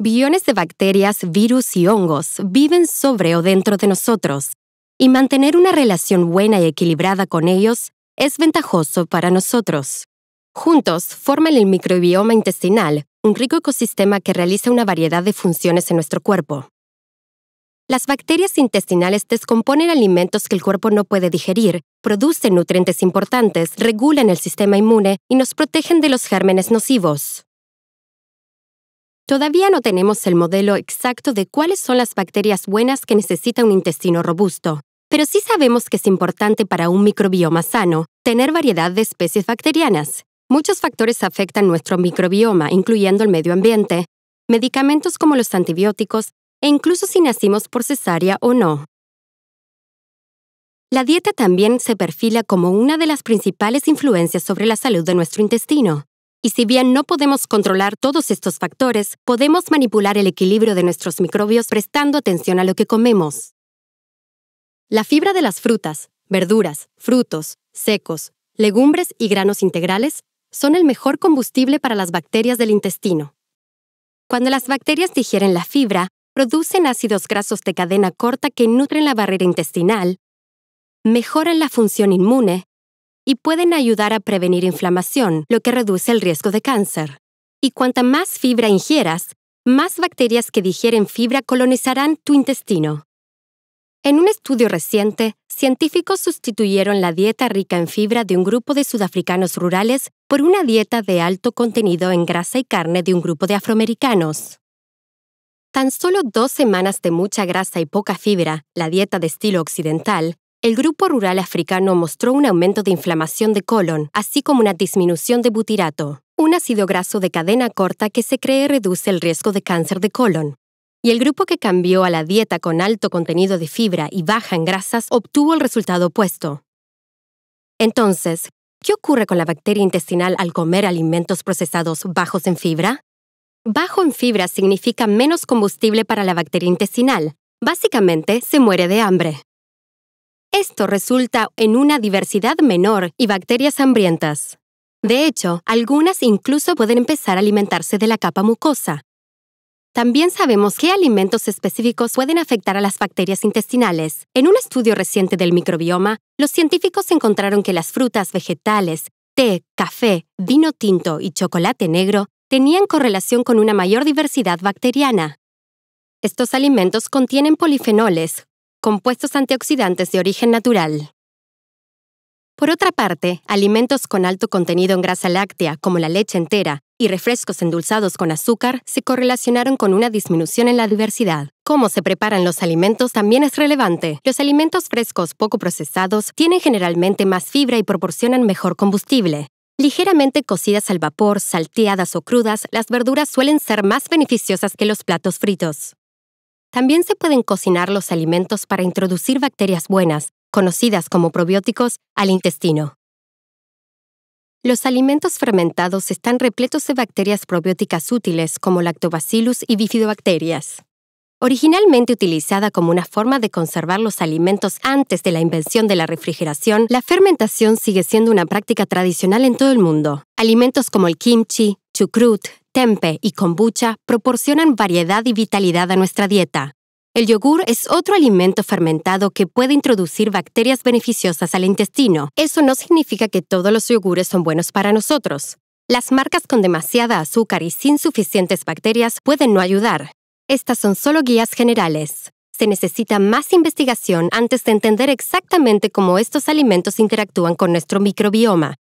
Billones de bacterias, virus y hongos viven sobre o dentro de nosotros, y mantener una relación buena y equilibrada con ellos es ventajoso para nosotros. Juntos forman el microbioma intestinal, un rico ecosistema que realiza una variedad de funciones en nuestro cuerpo. Las bacterias intestinales descomponen alimentos que el cuerpo no puede digerir, producen nutrientes importantes, regulan el sistema inmune y nos protegen de los gérmenes nocivos. Todavía no tenemos el modelo exacto de cuáles son las bacterias buenas que necesita un intestino robusto, pero sí sabemos que es importante para un microbioma sano tener variedad de especies bacterianas. Muchos factores afectan nuestro microbioma, incluyendo el medio ambiente, medicamentos como los antibióticos, e incluso si nacimos por cesárea o no. La dieta también se perfila como una de las principales influencias sobre la salud de nuestro intestino. Y si bien no podemos controlar todos estos factores, podemos manipular el equilibrio de nuestros microbios prestando atención a lo que comemos. La fibra de las frutas, verduras, frutos, secos, legumbres y granos integrales son el mejor combustible para las bacterias del intestino. Cuando las bacterias digieren la fibra, producen ácidos grasos de cadena corta que nutren la barrera intestinal, mejoran la función inmune y pueden ayudar a prevenir inflamación, lo que reduce el riesgo de cáncer. Y cuanta más fibra ingieras, más bacterias que digieren fibra colonizarán tu intestino. En un estudio reciente, científicos sustituyeron la dieta rica en fibra de un grupo de sudafricanos rurales por una dieta de alto contenido en grasa y carne de un grupo de afroamericanos tan solo dos semanas de mucha grasa y poca fibra, la dieta de estilo occidental, el grupo rural africano mostró un aumento de inflamación de colon, así como una disminución de butirato, un ácido graso de cadena corta que se cree reduce el riesgo de cáncer de colon. Y el grupo que cambió a la dieta con alto contenido de fibra y baja en grasas obtuvo el resultado opuesto. Entonces, ¿qué ocurre con la bacteria intestinal al comer alimentos procesados bajos en fibra? Bajo en fibra significa menos combustible para la bacteria intestinal. Básicamente, se muere de hambre. Esto resulta en una diversidad menor y bacterias hambrientas. De hecho, algunas incluso pueden empezar a alimentarse de la capa mucosa. También sabemos qué alimentos específicos pueden afectar a las bacterias intestinales. En un estudio reciente del microbioma, los científicos encontraron que las frutas, vegetales, té, café, vino tinto y chocolate negro tenían correlación con una mayor diversidad bacteriana. Estos alimentos contienen polifenoles, compuestos antioxidantes de origen natural. Por otra parte, alimentos con alto contenido en grasa láctea, como la leche entera, y refrescos endulzados con azúcar se correlacionaron con una disminución en la diversidad. Cómo se preparan los alimentos también es relevante. Los alimentos frescos poco procesados tienen generalmente más fibra y proporcionan mejor combustible. Ligeramente cocidas al vapor, salteadas o crudas, las verduras suelen ser más beneficiosas que los platos fritos. También se pueden cocinar los alimentos para introducir bacterias buenas, conocidas como probióticos, al intestino. Los alimentos fermentados están repletos de bacterias probióticas útiles como lactobacillus y bifidobacterias. Originalmente utilizada como una forma de conservar los alimentos antes de la invención de la refrigeración, la fermentación sigue siendo una práctica tradicional en todo el mundo. Alimentos como el kimchi, chucrut, tempe y kombucha proporcionan variedad y vitalidad a nuestra dieta. El yogur es otro alimento fermentado que puede introducir bacterias beneficiosas al intestino. Eso no significa que todos los yogures son buenos para nosotros. Las marcas con demasiada azúcar y sin suficientes bacterias pueden no ayudar, estas son solo guías generales. Se necesita más investigación antes de entender exactamente cómo estos alimentos interactúan con nuestro microbioma.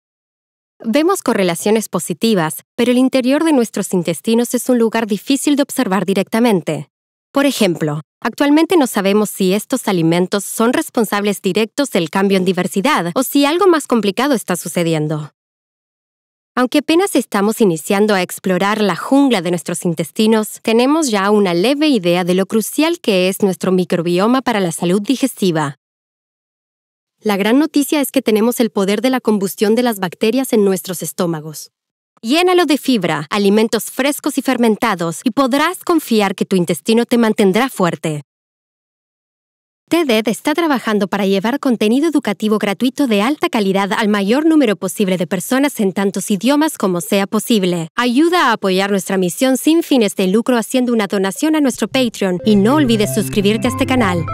Vemos correlaciones positivas, pero el interior de nuestros intestinos es un lugar difícil de observar directamente. Por ejemplo, actualmente no sabemos si estos alimentos son responsables directos del cambio en diversidad o si algo más complicado está sucediendo. Aunque apenas estamos iniciando a explorar la jungla de nuestros intestinos, tenemos ya una leve idea de lo crucial que es nuestro microbioma para la salud digestiva. La gran noticia es que tenemos el poder de la combustión de las bacterias en nuestros estómagos. Llénalo de fibra, alimentos frescos y fermentados y podrás confiar que tu intestino te mantendrá fuerte. TED está trabajando para llevar contenido educativo gratuito de alta calidad al mayor número posible de personas en tantos idiomas como sea posible. Ayuda a apoyar nuestra misión sin fines de lucro haciendo una donación a nuestro Patreon y no olvides suscribirte a este canal.